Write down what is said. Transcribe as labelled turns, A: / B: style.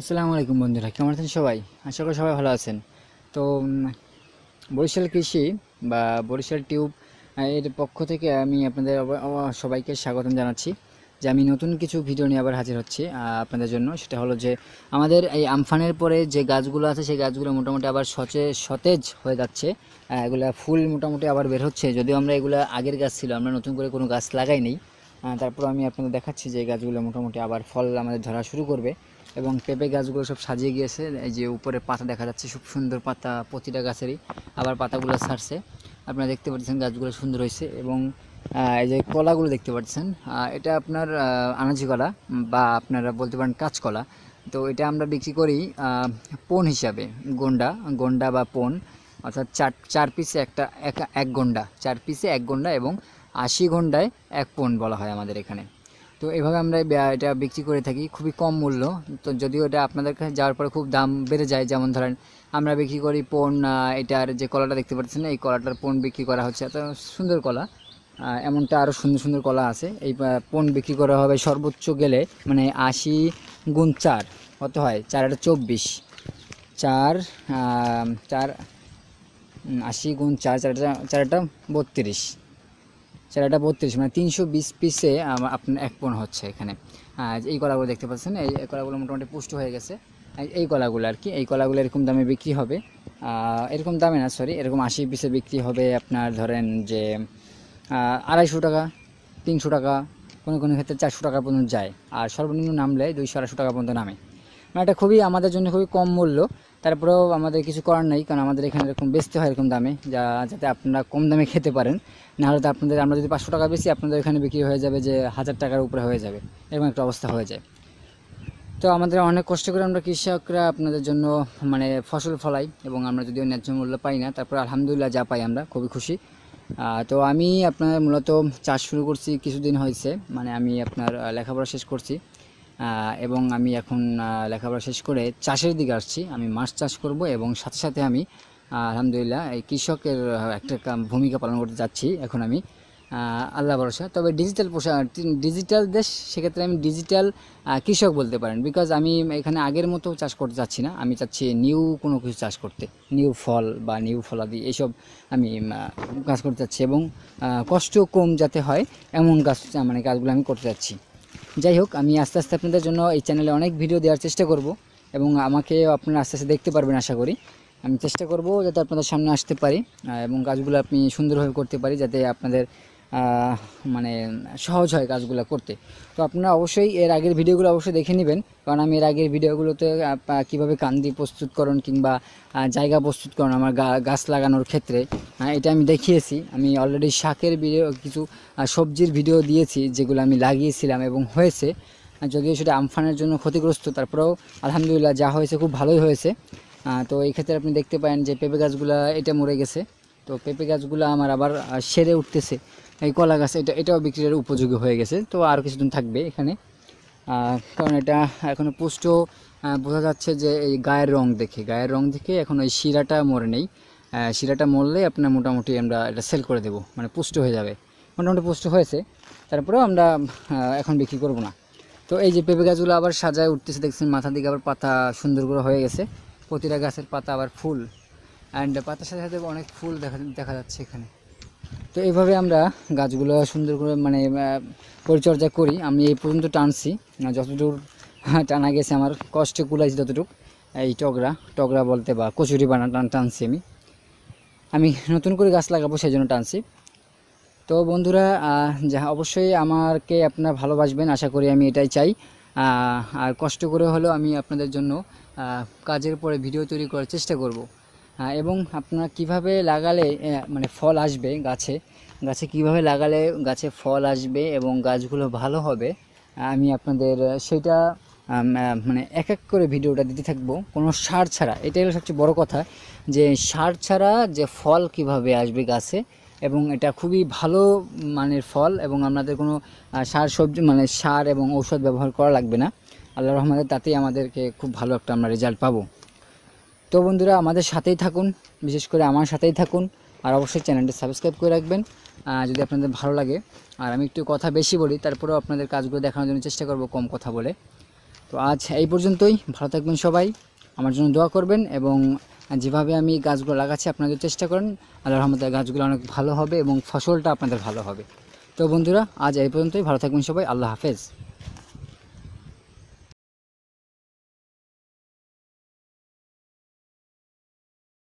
A: আসসালামু আলাইকুম বন্ধুরা কেমন আছেন সবাই আশা করি সবাই ভালো আছেন তো বরিশাল কৃষি বা বরিশাল টিউব এর পক্ষ থেকে আমি আপনাদের সবাইকে স্বাগতম জানাচ্ছি যে আমি নতুন কিছু ভিডিও নিয়ে আবার হাজির হচ্ছি আপনাদের জন্য সেটা হলো যে আমাদের এই আমফানের পরে যে গাছগুলো আছে সেই গাছগুলো মোটামুটি আবার সচে সতেজ হয়ে যাচ্ছে এগুলো ফুল মোটামুটি আবার বের হচ্ছে যদিও আমরা এগুলো আগের গাছ ছিল আমরা নতুন করে কোনো গাছ লাগাই নেই তারপর আমি আপনাদের দেখাচ্ছি যে গাছগুলো মোটামুটি আবার ফল আমাদের ধরা শুরু করবে এবং পেঁপে গাছগুলো সব সাজিয়ে গিয়েছে এই যে উপরে পাতা দেখা যাচ্ছে খুব সুন্দর পাতা প্রতিটা গাছেরই আবার পাতাগুলো ছাড়ছে আপনারা দেখতে পাচ্ছেন গাছগুলো সুন্দর হয়েছে এবং এই যে কলাগুলো দেখতে পাচ্ছেন এটা আপনার আনাজি কলা বা আপনারা বলতে পারেন কাঁচকলা তো এটা আমরা বিক্রি করি পোন হিসাবে গন্ডা গন্ডা বা পোন অর্থাৎ চার চার পিসে একটা এক গন্ডা চার পিসে এক গন্ডা এবং আশি ঘন্টায় এক পোন বলা হয় আমাদের এখানে তো এভাবে আমরা এটা বিক্রি করে থাকি খুবই কম মূল্য তো যদিও এটা আপনাদের কাছে যাওয়ার পরে খুব দাম বেড়ে যায় যেমন ধরেন আমরা বিক্রি করি পোন এটার যে কলাটা দেখতে পাচ্ছেন এই কলাটার পোন বিক্রি করা হচ্ছে এত সুন্দর কলা এমনটা আরও সুন্দর সুন্দর কলা আছে এই পোন বিক্রি করা হবে সর্বোচ্চ গেলে মানে আশি গুণ চার কত হয় চার একটা চব্বিশ চার চার আশি গুণ চার চারটা চারটা বত্রিশ চেরাটা বত্রিশ মানে তিনশো বিশ পিসে আপনার এক পণ হচ্ছে এখানে এই কলাগুলো দেখতে পাচ্ছেন এই কলাগুলো মোটামুটি পুষ্ট হয়ে গেছে এই কলাগুলো আর কি এই কলাগুলো এরকম দামে বিক্রি হবে এরকম দামে না সরি এরকম আশি পিসে বিক্রি হবে আপনার ধরেন যে আড়াইশো টাকা তিনশো টাকা কোনো কোনো ক্ষেত্রে চারশো টাকা পর্যন্ত যায় আর সর্বনিম্ন নামলে দুইশো আড়াইশো টাকা পর্যন্ত নামে মানে এটা খুবই আমাদের জন্য খুবই কম মূল্য তারপরেও আমাদের কিছু করার নেই কারণ আমাদের এখানে এরকম বেচতে হয় এরকম দামে যা যাতে আপনারা কম দামে খেতে পারেন নাহলে তো আপনাদের আমরা যদি পাঁচশো টাকা বেশি আপনাদের এখানে বিক্রি হয়ে যাবে যে হাজার টাকার উপরে হয়ে যাবে এরকম একটা অবস্থা হয়ে যায় তো আমাদের অনেক কষ্ট করে আমরা কৃষকরা আপনাদের জন্য মানে ফসল ফলাই এবং আমরা যদিও ন্যায্য মূল্য পাই না তারপর আলহামদুলিল্লাহ যা পাই আমরা খুবই খুশি তো আমি আপনার মূলত চাষ শুরু করছি কিছুদিন হয়েছে মানে আমি আপনার লেখাপড়া শেষ করছি এবং আমি এখন লেখাপড়া শেষ করে চাষের দিকে আসছি আমি মাছ চাষ করব এবং সাথে সাথে আমি আলহামদুলিল্লাহ এই কৃষকের একটা ভূমিকা পালন করতে যাচ্ছি এখন আমি আল্লাহ ভরসা তবে ডিজিটাল পোশাক ডিজিটাল দেশ সেক্ষেত্রে আমি ডিজিটাল কৃষক বলতে পারেন বিকজ আমি এখানে আগের মতো চাষ করতে চাচ্ছি না আমি চাচ্ছি নিউ কোনো কিছু চাষ করতে নিউ ফল বা নিউ ফলাদি এইসব আমি কাজ করতে চাচ্ছি এবং কষ্ট কম যাতে হয় এমন কাজ মানে কাজগুলো আমি করতে চাচ্ছি যাই হোক আমি আস্তে আস্তে আপনাদের জন্য এই চ্যানেলে অনেক ভিডিও দেওয়ার চেষ্টা করব এবং আমাকে আপনারা আস্তে আস্তে দেখতে পারবেন আশা করি আমি চেষ্টা করব যাতে আপনাদের সামনে আসতে পারি এবং কাজগুলো আপনি সুন্দরভাবে করতে পারি যাতে আপনাদের মানে সহজ হয় কাজগুলো করতে তো আপনারা অবশ্যই এর আগের ভিডিওগুলো অবশ্যই দেখে নেবেন কারণ আমি এর আগের ভিডিওগুলোতে কিভাবে কান্দি প্রস্তুতকরণ কিংবা জায়গা প্রস্তুতকরণ আমার গাছ লাগানোর ক্ষেত্রে এটা আমি দেখিয়েছি আমি অলরেডি শাকের ভিডিও কিছু সবজির ভিডিও দিয়েছি যেগুলো আমি লাগিয়েছিলাম এবং হয়েছে যদিও সেটা আমফানের জন্য ক্ষতিগ্রস্ত তারপরেও আলহামদুলিল্লাহ যা হয়েছে খুব ভালোই হয়েছে তো এই ক্ষেত্রে আপনি দেখতে পারেন যে পেঁপে গাছগুলো এটা মরে গেছে তো পেঁপে গাছগুলো আমার আবার সেরে উঠতেছে এই কলা গাছ এটা এটাও বিক্রির উপযোগী হয়ে গেছে তো আর কিছুদিন থাকবে এখানে কারণ এটা এখন পুষ্ট বোঝা যাচ্ছে যে এই গায়ের রং দেখে গায়ের রং দেখে এখন ওই শিরাটা মরে নেই শিরাটা মরলে আপনার মোটামুটি আমরা এটা সেল করে দেব মানে পুষ্ট হয়ে যাবে মোটামুটি পুষ্ট হয়েছে তারপরেও আমরা এখন বিক্রি করব না তো এই যে পেঁপে গাছগুলো আবার সাজায় উঠতেছে দেখছেন মাথা দিকে আবার পাতা সুন্দর করে হয়ে গেছে প্রতিটা গাছের পাতা আবার ফুল অ্যান্ড পাতার সাথে সাথে অনেক ফুল দেখা দেখা যাচ্ছে এখানে তো এইভাবে আমরা গাছগুলো সুন্দর করে মানে পরিচর্যা করি আমি এই পর্যন্ত টানছি যতটুকু টানা গেছে আমার কষ্টে কুলাইছি ততটুকু এই টগরা টগরা বলতে বা কচুরি বানা টান টানছি আমি আমি নতুন করে গাছ লাগাবো সেই জন্য টানছি তো বন্ধুরা যা অবশ্যই আমাকে আপনারা ভালোবাসবেন আশা করি আমি এটাই চাই আর কষ্ট করে হলেও আমি আপনাদের জন্য কাজের পরে ভিডিও তৈরি করার চেষ্টা করব হ্যাঁ, এবং আপনার কিভাবে লাগালে মানে ফল আসবে গাছে গাছে কিভাবে লাগালে গাছে ফল আসবে এবং গাছগুলো ভালো হবে আমি আপনাদের সেটা মানে এক এক করে ভিডিওটা দিতে থাকবো কোনো সার ছাড়া এটাই হলো সবচেয়ে বড় কথা যে সার ছাড়া যে ফল কিভাবে আসবে গাছে এবং এটা খুবই ভালো মানের ফল এবং আপনাদের কোনো সার সবজি মানে সার এবং ঔষধ ব্যবহার করা লাগবে না আল্লাহ রহমানের তাতেই আমাদেরকে খুব ভালো একটা আমরা রেজাল্ট পাবো তো বন্ধুরা আমাদের সাথেই থাকুন বিশেষ করে আমার সাথেই থাকুন আর অবশ্যই চ্যানেলটি সাবস্ক্রাইব করে রাখবেন যদি আপনাদের ভালো লাগে আর আমি একটু কথা বেশি বলি তারপরেও আপনাদের কাজগুলো দেখানোর জন্য চেষ্টা করব কম কথা বলে তো আজ এই পর্যন্তই ভালো থাকবেন সবাই আমার জন্য দোয়া করবেন এবং যেভাবে আমি গাছগুলো লাগাচ্ছি আপনাদের চেষ্টা করেন আল্লাহ রহমতের গাছগুলো অনেক ভালো হবে এবং ফসলটা আপনাদের ভালো হবে তো বন্ধুরা আজ এই পর্যন্তই ভালো থাকবেন সবাই আল্লাহ হাফেজ